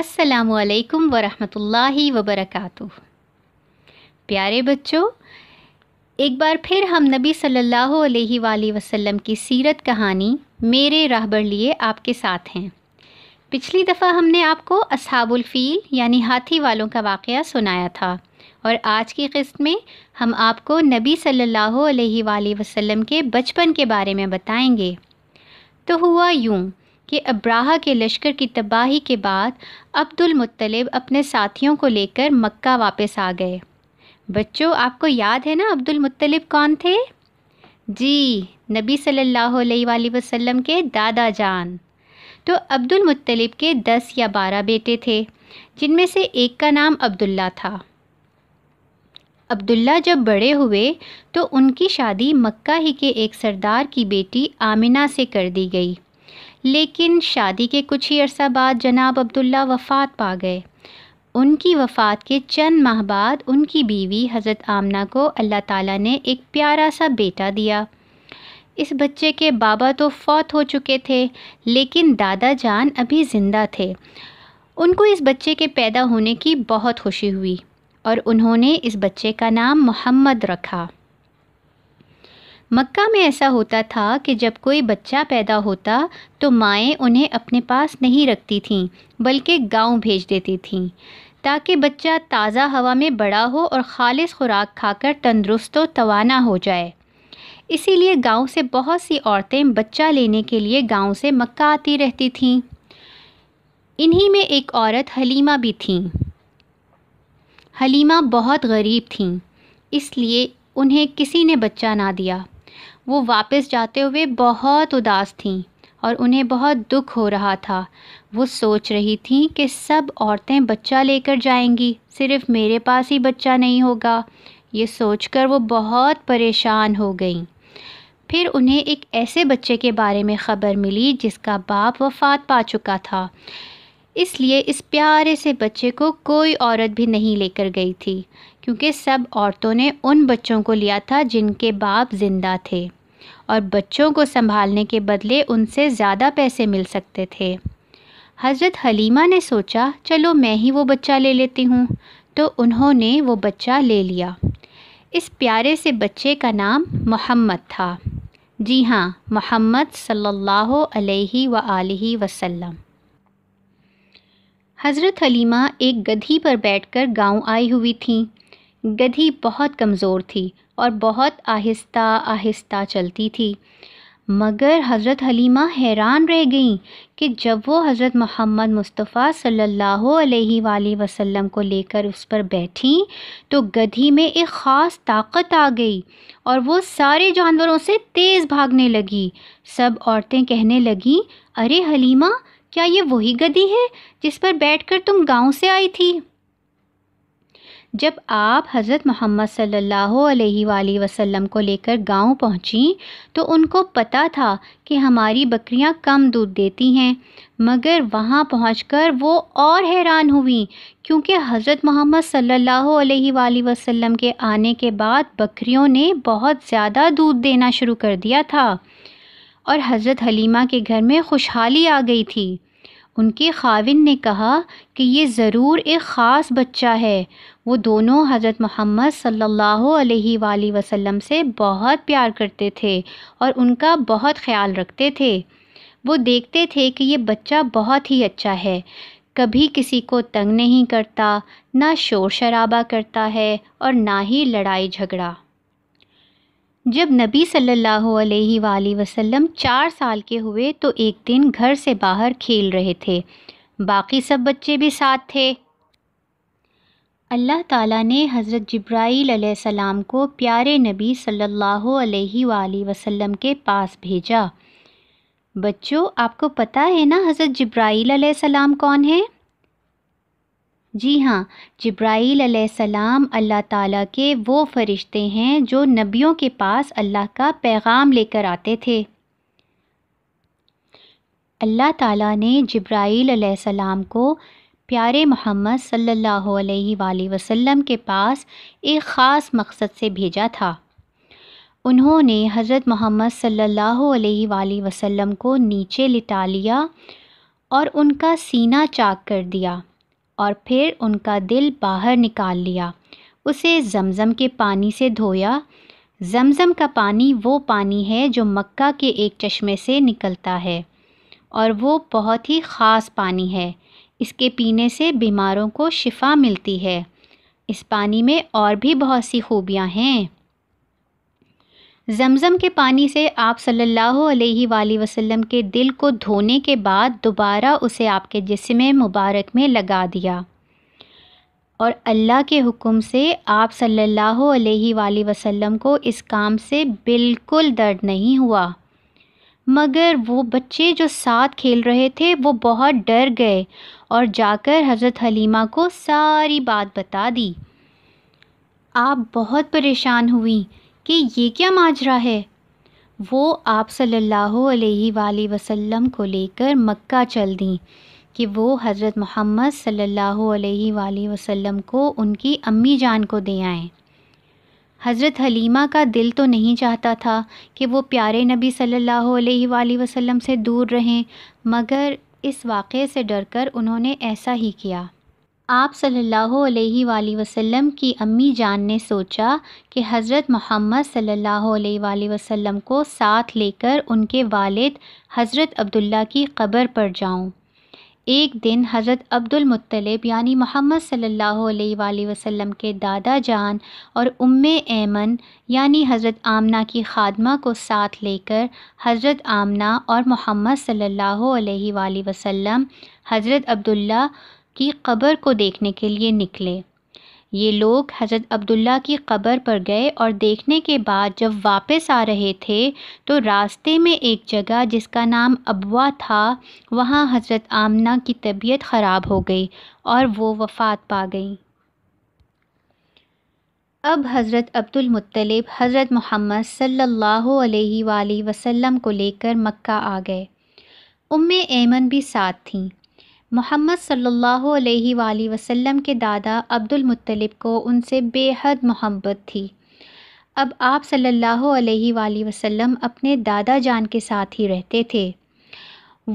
السلام علیکم ورحمۃ اللہ وبرکاتہ پیارے بچوں ایک بار پھر ہم نبی صلی اللہ علیہ وآلہ وسلم کی سیرت کہانی میرے راہبر لیے آپ کے ساتھ ہیں پچھلی دفعہ ہم نے آپ کو اصحاب الفیل یعنی ہاتھی والوں کا واقعہ سنایا تھا اور آج کی قسط میں ہم آپ کو نبی صلی اللہ علیہ وآلہ وسلم کے بچپن کے بارے میں بتائیں گے تو ہوا یوں کہ ابراہا کے لشکر کی تباہی کے بعد عبد المطلب اپنے ساتھیوں کو لے کر مکہ واپس آ گئے بچوں آپ کو یاد ہے نا عبد المطلب کون تھے جی نبی صلی اللہ علیہ وآلہ وسلم کے دادا جان تو عبد المطلب کے دس یا بارہ بیٹے تھے جن میں سے ایک کا نام عبداللہ تھا عبداللہ جب بڑے ہوئے تو ان کی شادی مکہ ہی کے ایک سردار کی بیٹی آمنہ سے کر دی گئی لیکن شادی کے کچھ ہی عرصہ بعد جناب عبداللہ وفات پا گئے ان کی وفات کے چند ماہ بعد ان کی بیوی حضرت آمنہ کو اللہ تعالیٰ نے ایک پیارا سا بیٹا دیا اس بچے کے بابا تو فوت ہو چکے تھے لیکن دادا جان ابھی زندہ تھے ان کو اس بچے کے پیدا ہونے کی بہت خوشی ہوئی اور انہوں نے اس بچے کا نام محمد رکھا مکہ میں ایسا ہوتا تھا کہ جب کوئی بچہ پیدا ہوتا تو مائیں انہیں اپنے پاس نہیں رکھتی تھیں بلکہ گاؤں بھیج دیتی تھیں تاکہ بچہ تازہ ہوا میں بڑا ہو اور خالص خوراک کھا کر تندرست و توانا ہو جائے اسی لیے گاؤں سے بہت سی عورتیں بچہ لینے کے لیے گاؤں سے مکہ آتی رہتی تھیں انہی میں ایک عورت حلیمہ بھی تھیں حلیمہ بہت غریب تھیں اس لیے انہیں کسی نے بچہ نہ دیا وہ واپس جاتے ہوئے بہت اداس تھیں اور انہیں بہت دکھ ہو رہا تھا وہ سوچ رہی تھیں کہ سب عورتیں بچہ لے کر جائیں گی صرف میرے پاس ہی بچہ نہیں ہوگا یہ سوچ کر وہ بہت پریشان ہو گئیں پھر انہیں ایک ایسے بچے کے بارے میں خبر ملی جس کا باپ وفات پا چکا تھا اس لیے اس پیارے سے بچے کو کوئی عورت بھی نہیں لے کر گئی تھی کیونکہ سب عورتوں نے ان بچوں کو لیا تھا جن کے باپ زندہ تھے اور بچوں کو سنبھالنے کے بدلے ان سے زیادہ پیسے مل سکتے تھے حضرت حلیمہ نے سوچا چلو میں ہی وہ بچہ لے لیتی ہوں تو انہوں نے وہ بچہ لے لیا اس پیارے سے بچے کا نام محمد تھا جی ہاں محمد صلی اللہ علیہ و وسلم حضرت حلیمہ ایک گدھی پر بیٹھ کر گاؤں آئی ہوئی تھیں گدھی بہت کمزور تھی اور بہت آہستہ آہستہ چلتی تھی مگر حضرت حلیمہ حیران رہ گئیں کہ جب وہ حضرت محمد مصطفیٰ صلی اللہ علیہ وآلہ وسلم کو لے کر اس پر بیٹھیں تو گدھی میں ایک خاص طاقت آ گئی اور وہ سارے جانوروں سے تیز بھاگنے لگی سب عورتیں کہنے لگیں ارے حلیمہ کیا یہ وہی گدھی ہے جس پر بیٹھ کر تم گاؤں سے آئی تھی جب آپ حضرت محمد صلی اللہ علیہ وآلہ وسلم کو لے کر گاؤں پہنچیں تو ان کو پتہ تھا کہ ہماری بکریاں کم دودھ دیتی ہیں مگر وہاں پہنچ کر وہ اور حیران ہوئیں کیونکہ حضرت محمد صلی اللہ علیہ وآلہ وسلم کے آنے کے بعد بکریوں نے بہت زیادہ دودھ دینا شروع کر دیا تھا اور حضرت حلیمہ کے گھر میں خوشحالی آ گئی تھی ان کے خاون نے کہا کہ یہ ضرور ایک خاص بچہ ہے وہ دونوں حضرت محمد صلی اللہ علیہ وآلہ وسلم سے بہت پیار کرتے تھے اور ان کا بہت خیال رکھتے تھے وہ دیکھتے تھے کہ یہ بچہ بہت ہی اچھا ہے کبھی کسی کو تنگ نہیں کرتا نہ شور شرابہ کرتا ہے اور نہ ہی لڑائی جھگڑا جب نبی صلی اللہ علیہ وآلہ وسلم چار سال کے ہوئے تو ایک دن گھر سے باہر کھیل رہے تھے باقی سب بچے بھی ساتھ تھے اللہ تعالیٰ نے حضرت جبرائیل علیہ السلام کو پیارے نبی صلی اللہ علیہ وآلہ وسلم کے پاس بھیجا بچوں آپ کو پتہ ہے نا حضرت جبرائیل علیہ السلام کون ہیں جی ہاں جبرائیل علیہ السلام اللہ تعالیٰ کے وہ فرشتے ہیں جو نبیوں کے پاس اللہ کا پیغام لے کر آتے تھے اللہ تعالیٰ نے جبرائیل علیہ السلام کو پیارے محمد صلی اللہ علیہ وََََََََََََ وسلم کے پاس ایک خاص مقصد سے بھیجا تھا انہوں نے حضرت محمد صلی اللہ علیہ وآلہ وسلم کو نیچے لٹا لیا اور ان کا سینہ چاک کر دیا اور پھر ان کا دل باہر نکال لیا اسے زمزم کے پانی سے دھویا زمزم کا پانی وہ پانی ہے جو مکہ کے ایک چشمے سے نکلتا ہے اور وہ بہت ہی خاص پانی ہے اس کے پینے سے بیماروں کو شفا ملتی ہے اس پانی میں اور بھی بہت سی خوبیاں ہیں زمزم کے پانی سے آپ صلی اللہ علیہ وآلہ وسلم کے دل کو دھونے کے بعد دوبارہ اسے آپ کے جسم مبارک میں لگا دیا اور اللہ کے حکم سے آپ صلی اللہ علیہ وآلہ وسلم کو اس کام سے بالکل درد نہیں ہوا مگر وہ بچے جو ساتھ کھیل رہے تھے وہ بہت ڈر گئے اور جا کر حضرت حلیمہ کو ساری بات بتا دی آپ بہت پریشان ہوئیں کہ یہ کیا ماجرا ہے وہ آپ صلی اللہ علیہ وآلہ وسلم کو لے کر مکہ چل دیں کہ وہ حضرت محمد صلی اللہ علیہ وآلہ وسلم کو ان کی امی جان کو دے آئیں حضرت حلیمہ کا دل تو نہیں چاہتا تھا کہ وہ پیارے نبی صلی اللہ علیہ وآلہ وسلم سے دور رہیں مگر اس واقعے سے ڈر کر انہوں نے ایسا ہی کیا آپ صلی اللہ علیہ وآلہ وسلم کی امی جان نے سوچا کہ حضرت محمد صلی اللہ علیہ وآلہ وسلم کو ساتھ لے کر ان کے والد حضرت عبداللہ کی قبر پر جاؤں ایک دن حضرت عبد المطلب یعنی محمد صلی اللہ علیہ وآلہ وسلم کے دادا جان اور ام ایمن یعنی حضرت آمنہ کی خادمہ کو ساتھ لے کر حضرت آمنہ اور محمد صلی اللہ علیہ وآلہ وسلم حضرت عبداللہ کی قبر کو دیکھنے کے لیے نکلے یہ لوگ حضرت عبداللہ کی قبر پر گئے اور دیکھنے کے بعد جب واپس آ رہے تھے تو راستے میں ایک جگہ جس کا نام ابوا تھا وہاں حضرت آمنہ کی طبیعت خراب ہو گئی اور وہ وفات پا گئیں اب حضرت عبد المطلب حضرت محمد صلی اللہ علیہ وآلہ وسلم کو لے کر مکہ آ گئے ام ایمن بھی ساتھ تھیں محمد صلی اللہ علیہ وآلہ وسلم کے دادا عبد المطلب کو ان سے بے حد محبت تھی اب آپ صلی اللہ علیہ وآلہ وسلم اپنے دادا جان کے ساتھ ہی رہتے تھے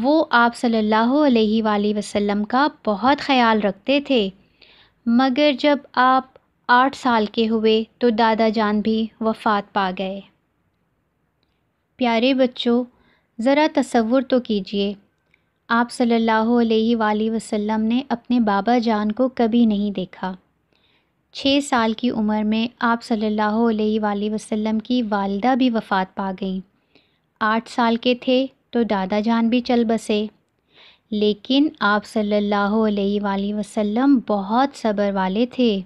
وہ آپ صلی اللہ علیہ وآلہ وسلم کا بہت خیال رکھتے تھے مگر جب آپ آٹھ سال کے ہوئے تو دادا جان بھی وفات پا گئے پیارے بچوں ذرا تصور تو کیجیے آپ صلی اللہ علیہ وآلہ وسلم نے اپنے بابا جان کو کبھی نہیں دیکھا چھ سال کی عمر میں آپ صلی اللہ علیہ وآلہ وسلم کی والدہ بھی وفات پا گئیں آٹھ سال کے تھے تو دادا جان بھی چل بسے لیکن آپ صلی اللہ علیہ وآلہ وسلم بہت صبر والے تھے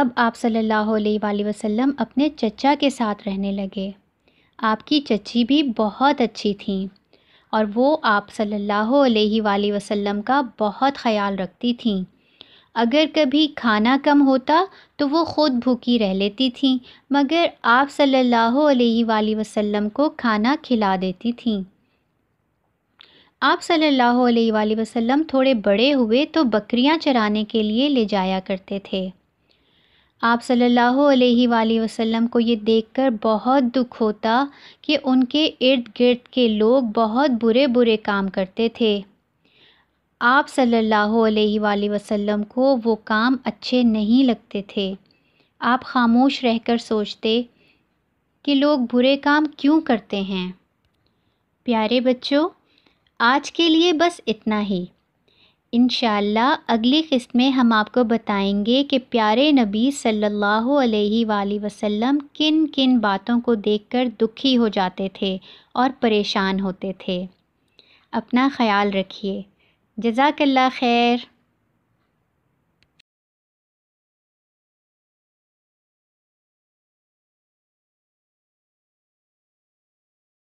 اب آپ صلی اللہ علیہ وآلہ وسلم اپنے چچا کے ساتھ رہنے لگے آپ کی چچی بھی بہت اچھی تھیں اور وہ آپ صلی اللہ علیہ وآلہ وسلم کا بہت خیال رکھتی تھیں اگر کبھی کھانا کم ہوتا تو وہ خود بھوکی رہ لیتی تھیں مگر آپ صلی اللہ علیہ وآلہ وسلم کو کھانا کھلا دیتی تھیں آپ صلی اللہ علیہ وآلہ وسلم تھوڑے بڑے ہوئے تو بکریاں چرانے کے لیے لے جایا کرتے تھے آپ صلی اللہ علیہ وآلہ وسلم کو یہ دیکھ کر بہت دکھ ہوتا کہ ان کے ارد گرد کے لوگ بہت برے برے کام کرتے تھے آپ صلی اللہ علیہ وآلہ وسلم کو وہ کام اچھے نہیں لگتے تھے آپ خاموش رہ کر سوچتے کہ لوگ برے کام کیوں کرتے ہیں پیارے بچوں آج کے لیے بس اتنا ہی انشاءاللہ اگلی قسط میں ہم آپ کو بتائیں گے کہ پیارے نبی صلی اللہ علیہ وآلہ وسلم کن کن باتوں کو دیکھ کر دکھی ہو جاتے تھے اور پریشان ہوتے تھے اپنا خیال رکھیے جزاک اللہ خیر